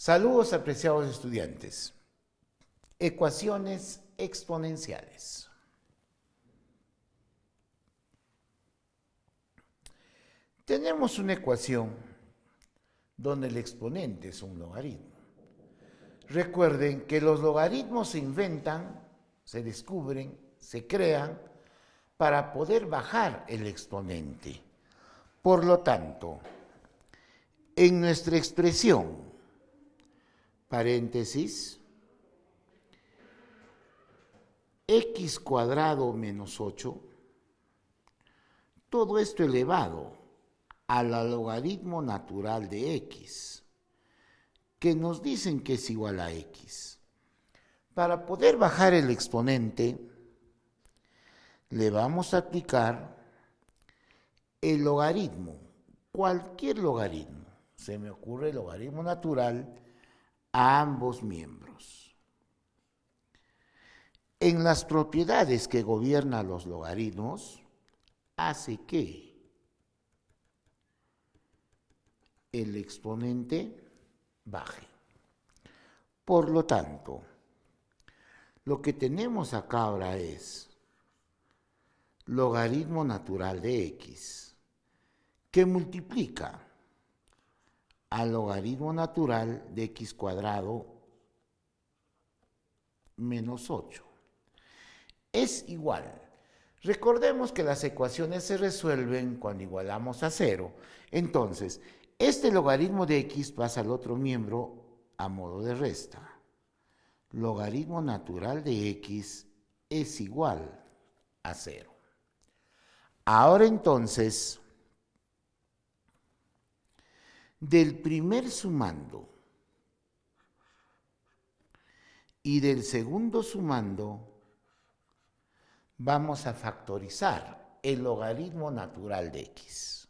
Saludos apreciados estudiantes. Ecuaciones exponenciales. Tenemos una ecuación donde el exponente es un logaritmo. Recuerden que los logaritmos se inventan, se descubren, se crean para poder bajar el exponente. Por lo tanto, en nuestra expresión paréntesis, x cuadrado menos 8, todo esto elevado al logaritmo natural de x, que nos dicen que es igual a x. Para poder bajar el exponente, le vamos a aplicar el logaritmo, cualquier logaritmo. Se me ocurre el logaritmo natural a ambos miembros. En las propiedades que gobierna los logaritmos, hace que el exponente baje. Por lo tanto, lo que tenemos acá ahora es logaritmo natural de x, que multiplica al logaritmo natural de x cuadrado menos 8. Es igual. Recordemos que las ecuaciones se resuelven cuando igualamos a cero. Entonces, este logaritmo de x pasa al otro miembro a modo de resta. Logaritmo natural de x es igual a cero. Ahora entonces, del primer sumando y del segundo sumando vamos a factorizar el logaritmo natural de x.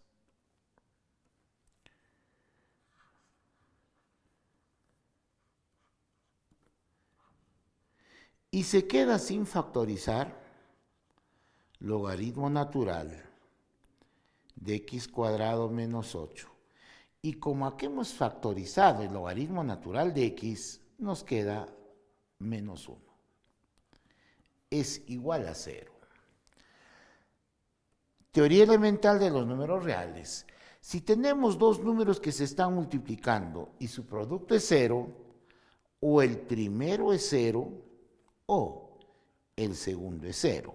Y se queda sin factorizar logaritmo natural de x cuadrado menos 8 y como aquí hemos factorizado el logaritmo natural de x, nos queda menos 1. Es igual a 0. Teoría elemental de los números reales. Si tenemos dos números que se están multiplicando y su producto es 0, o el primero es 0 o el segundo es 0.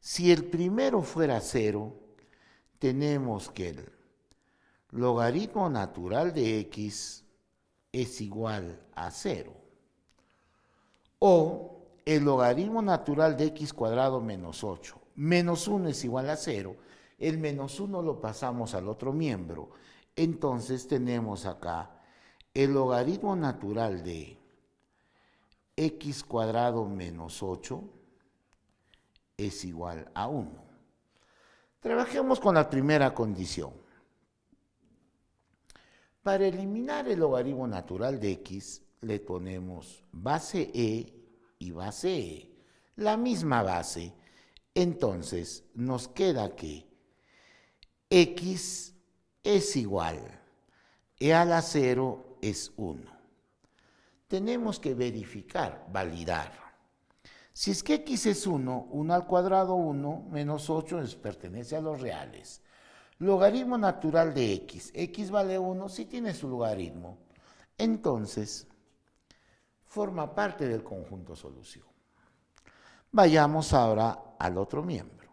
Si el primero fuera 0, tenemos que el logaritmo natural de x es igual a 0. O el logaritmo natural de x cuadrado menos 8. Menos 1 es igual a 0. El menos 1 lo pasamos al otro miembro. Entonces tenemos acá el logaritmo natural de x cuadrado menos 8 es igual a 1. Trabajemos con la primera condición. Para eliminar el logaritmo natural de x, le ponemos base e y base e, la misma base. Entonces nos queda que x es igual, e a la 0 es 1. Tenemos que verificar, validar. Si es que x es 1, 1 al cuadrado 1 menos 8 pertenece a los reales. Logaritmo natural de x. x vale 1, sí tiene su logaritmo. Entonces, forma parte del conjunto solución. Vayamos ahora al otro miembro.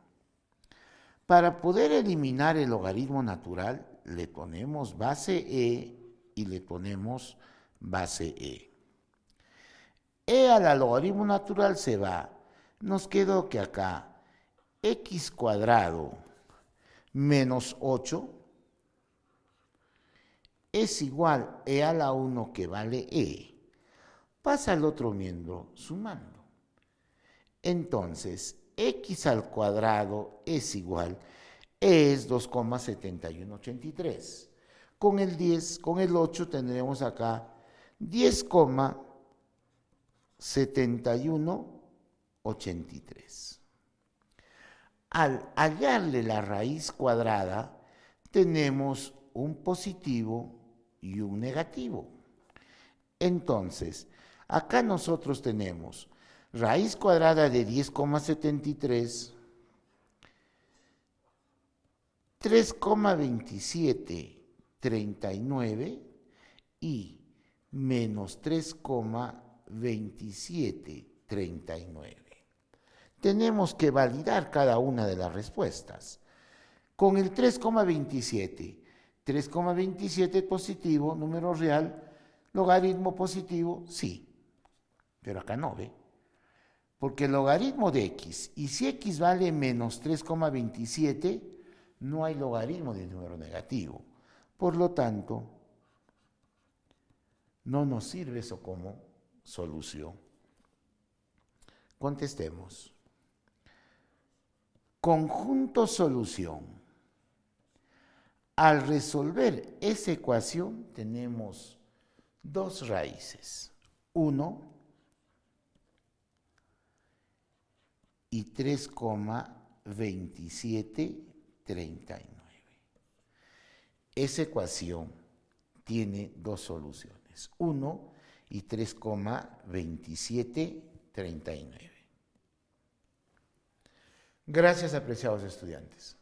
Para poder eliminar el logaritmo natural, le ponemos base e y le ponemos base e. e la logaritmo natural se va. Nos quedó que acá x cuadrado menos 8 es igual E a la 1 que vale E. Pasa al otro miembro sumando. Entonces, x al cuadrado es igual e es 2,7183. Con el 10, con el 8 tendremos acá 10,7183. Al hallarle la raíz cuadrada, tenemos un positivo y un negativo. Entonces, acá nosotros tenemos raíz cuadrada de 10,73, 3,2739 y menos 3,2739 tenemos que validar cada una de las respuestas. Con el 3,27, 3,27 positivo, número real, logaritmo positivo, sí. Pero acá no ve. Porque el logaritmo de x, y si x vale menos 3,27, no hay logaritmo de número negativo. Por lo tanto, no nos sirve eso como solución. Contestemos conjunto solución. Al resolver esa ecuación tenemos dos raíces, 1 y 3,2739. Esa ecuación tiene dos soluciones, 1 y 3,2739. Gracias, apreciados estudiantes.